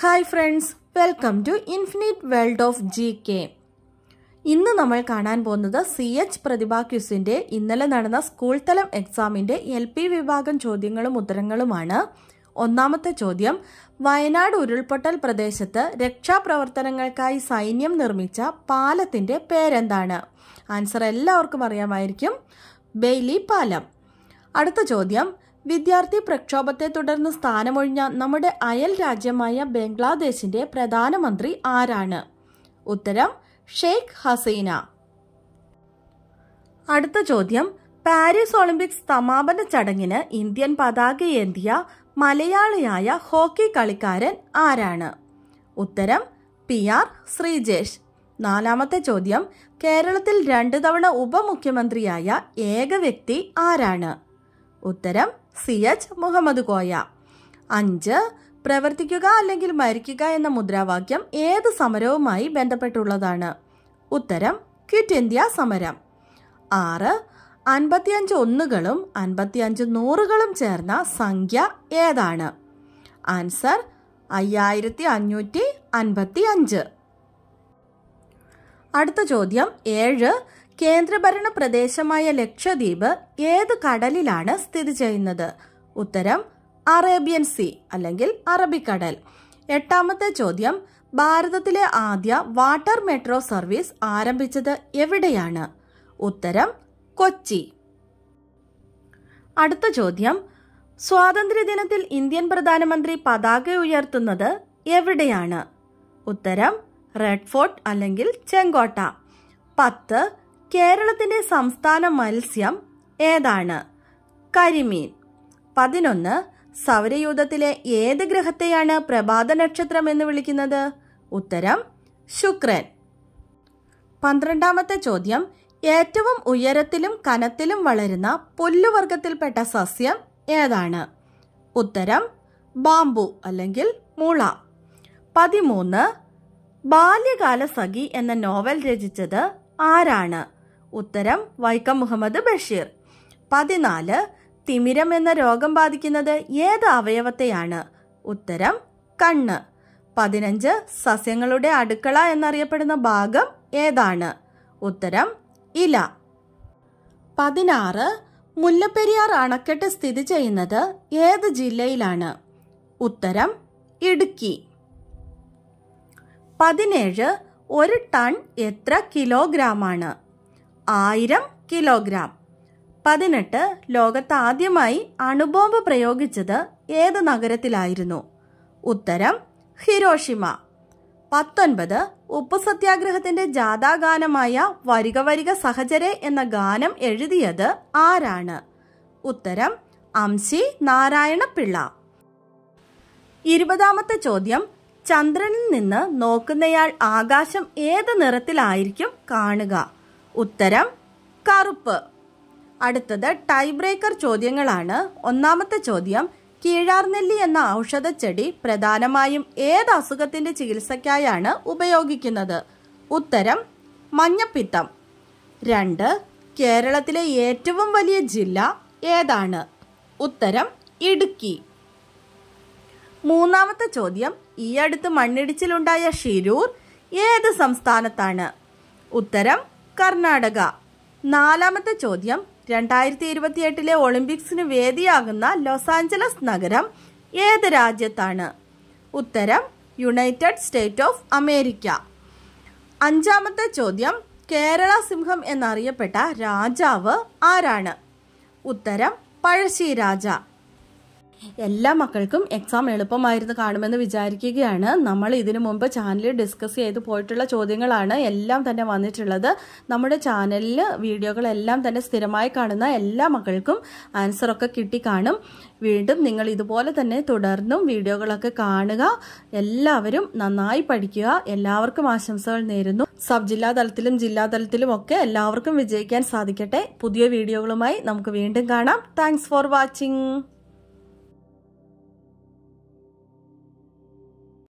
hi friends welcome to infinite world of G K ഇന്ന് നമ്മൾ കാണാൻ പോകുന്നത് സി എച്ച് ക്യുസിന്റെ ഇന്നലെ നടന്ന സ്കൂൾ തലം എക്സാമിൻ്റെ എൽ പി വിഭാഗം ചോദ്യങ്ങളും ഉത്തരങ്ങളുമാണ് ഒന്നാമത്തെ ചോദ്യം വയനാട് ഉരുൾപൊട്ടൽ പ്രദേശത്ത് രക്ഷാപ്രവർത്തനങ്ങൾക്കായി സൈന്യം നിർമ്മിച്ച പാലത്തിൻ്റെ പേരെന്താണ് ആൻസർ എല്ലാവർക്കും അറിയാമായിരിക്കും ബെയ്ലി പാലം അടുത്ത ചോദ്യം വിദ്യാർത്ഥി പ്രക്ഷോഭത്തെ തുടർന്ന് സ്ഥാനമൊഴിഞ്ഞ നമ്മുടെ അയൽ രാജ്യമായ ബംഗ്ലാദേശിന്റെ പ്രധാനമന്ത്രി ആരാണ് ഉത്തരം ഷെയ്ഖ് ഹസീന അടുത്ത ചോദ്യം പാരീസ് ഒളിമ്പിക്സ് സമാപന ചടങ്ങിന് ഇന്ത്യൻ പതാകയേന്തിയ മലയാളിയായ ഹോക്കി കളിക്കാരൻ ആരാണ് ഉത്തരം പി ആർ ശ്രീജേഷ് നാലാമത്തെ ചോദ്യം കേരളത്തിൽ രണ്ട് തവണ ഉപമുഖ്യമന്ത്രിയായ ഏക വ്യക്തി ആരാണ് ഉത്തരം സി എച്ച് മുഹമ്മദ് കോയ അഞ്ച് പ്രവർത്തിക്കുക അല്ലെങ്കിൽ മരിക്കുക എന്ന മുദ്രാവാക്യം ഏത് സമരവുമായി ബന്ധപ്പെട്ടുള്ളതാണ് ഉത്തരം ക്വിറ്റ് ഇന്ത്യ സമരം ആറ് അൻപത്തിയഞ്ച് ഒന്നുകളും അൻപത്തിയഞ്ച് നൂറുകളും ചേർന്ന സംഖ്യ ഏതാണ് ആൻസർ അയ്യായിരത്തി അഞ്ഞൂറ്റി അൻപത്തി അഞ്ച് അടുത്ത ചോദ്യം ഏഴ് കേന്ദ്രഭരണ പ്രദേശമായ ലക്ഷദ്വീപ് ഏത് കടലിലാണ് സ്ഥിതി ചെയ്യുന്നത് ഉത്തരം അറേബ്യൻ സി അല്ലെങ്കിൽ അറബിക്കടൽ എട്ടാമത്തെ ചോദ്യം ഭാരതത്തിലെ ആദ്യ വാട്ടർ മെട്രോ സർവീസ് ആരംഭിച്ചത് എവിടെയാണ് ഉത്തരം കൊച്ചി അടുത്ത ചോദ്യം സ്വാതന്ത്ര്യദിനത്തിൽ ഇന്ത്യൻ പ്രധാനമന്ത്രി പതാക ഉയർത്തുന്നത് എവിടെയാണ് ഉത്തരം റെഡ് ഫോർട്ട് അല്ലെങ്കിൽ ചെങ്കോട്ട പത്ത് കേരളത്തിന്റെ സംസ്ഥാന മത്സ്യം ഏതാണ് കരിമീൻ പതിനൊന്ന് സൗരയൂഥത്തിലെ ഏത് ഗ്രഹത്തെയാണ് പ്രഭാത നക്ഷത്രം എന്ന് വിളിക്കുന്നത് ഉത്തരം ശുക്രൻ പന്ത്രണ്ടാമത്തെ ചോദ്യം ഏറ്റവും ഉയരത്തിലും കനത്തിലും വളരുന്ന പുല്ലുവർഗത്തിൽപ്പെട്ട സസ്യം ഏതാണ് ഉത്തരം ബാംബു അല്ലെങ്കിൽ മുള പതിമൂന്ന് ബാല്യകാല സഖി എന്ന നോവൽ രചിച്ചത് ആരാണ് ഉത്തരം വൈക്കം മുഹമ്മദ് ബഷീർ പതിനാല് തിമിരം എന്ന രോഗം ബാധിക്കുന്നത് ഏത് അവയവത്തെയാണ് ഉത്തരം കണ്ണ് പതിനഞ്ച് സസ്യങ്ങളുടെ അടുക്കള എന്നറിയപ്പെടുന്ന ഭാഗം ഏതാണ് ഉത്തരം ഇല പതിനാറ് മുല്ലപ്പെരിയാർ അണക്കെട്ട് സ്ഥിതി ചെയ്യുന്നത് ഏത് ജില്ലയിലാണ് ഉത്തരം ഇടുക്കി പതിനേഴ് ഒരു ടൺ എത്ര കിലോഗ്രാമാണ് ആയിരം കിലോഗ്രാം പതിനെട്ട് ലോകത്ത് ആദ്യമായി അണുബോംബ് പ്രയോഗിച്ചത് ഏത് നഗരത്തിലായിരുന്നു ഉത്തരം ഹിരോഷിമ പത്തൊൻപത് ഉപ്പു സത്യാഗ്രഹത്തിന്റെ ജാഥാഗാനമായ വരിക വരിക സഹചരെ എന്ന ഗാനം എഴുതിയത് ആരാണ് ഉത്തരം അംശി നാരായണ പിള്ള ഇരുപതാമത്തെ ചോദ്യം ചന്ദ്രനിൽ നിന്ന് നോക്കുന്നയാൾ ആകാശം ഏത് നിറത്തിലായിരിക്കും കാണുക ഉത്തരം കറുപ്പ് അടുത്തത് ടൈ ബ്രേക്കർ ചോദ്യങ്ങളാണ് ഒന്നാമത്തെ ചോദ്യം കീഴാർനെല്ലി എന്ന ഔഷധച്ചെടി പ്രധാനമായും ഏത് അസുഖത്തിന്റെ ചികിത്സയ്ക്കായാണ് ഉപയോഗിക്കുന്നത് ഉത്തരം മഞ്ഞപ്പിത്തം രണ്ട് കേരളത്തിലെ ഏറ്റവും വലിയ ജില്ല ഏതാണ് ഉത്തരം ഇടുക്കി മൂന്നാമത്തെ ചോദ്യം ഈ അടുത്ത് മണ്ണിടിച്ചിലുണ്ടായ ഷിരൂർ ഏത് സംസ്ഥാനത്താണ് ഉത്തരം കർണാടക നാലാമത്തെ ചോദ്യം രണ്ടായിരത്തി എട്ടിലെ ഒളിമ്പിക്സിന് വേദിയാകുന്ന ലോസ് ആഞ്ചലസ് നഗരം ഏത് രാജ്യത്താണ് ഉത്തരം യുണൈറ്റഡ് സ്റ്റേറ്റ് ഓഫ് അമേരിക്ക അഞ്ചാമത്തെ ചോദ്യം കേരള സിംഹം എന്നറിയപ്പെട്ട രാജാവ് ആരാണ് ഉത്തരം പഴശ്ശിരാജ രാജ എല്ലാ മക്കൾക്കും എക്സാം എളുപ്പമായിരുന്നു കാണുമെന്ന് വിചാരിക്കുകയാണ് നമ്മൾ ഇതിനു മുമ്പ് ചാനലിൽ ഡിസ്കസ് ചെയ്ത് പോയിട്ടുള്ള ചോദ്യങ്ങളാണ് എല്ലാം തന്നെ വന്നിട്ടുള്ളത് നമ്മുടെ ചാനലിൽ വീഡിയോകളെല്ലാം തന്നെ സ്ഥിരമായി കാണുന്ന എല്ലാ മക്കൾക്കും ആൻസറൊക്കെ കിട്ടി കാണും വീണ്ടും നിങ്ങൾ ഇതുപോലെ തന്നെ തുടർന്നും വീഡിയോകളൊക്കെ കാണുക എല്ലാവരും നന്നായി പഠിക്കുക എല്ലാവർക്കും ആശംസകൾ നേരുന്നു സബ് ജില്ലാ തലത്തിലും ജില്ലാ തലത്തിലും ഒക്കെ എല്ലാവർക്കും വിജയിക്കാൻ സാധിക്കട്ടെ പുതിയ വീഡിയോകളുമായി നമുക്ക് വീണ്ടും കാണാം താങ്ക്സ് ഫോർ വാച്ചിങ്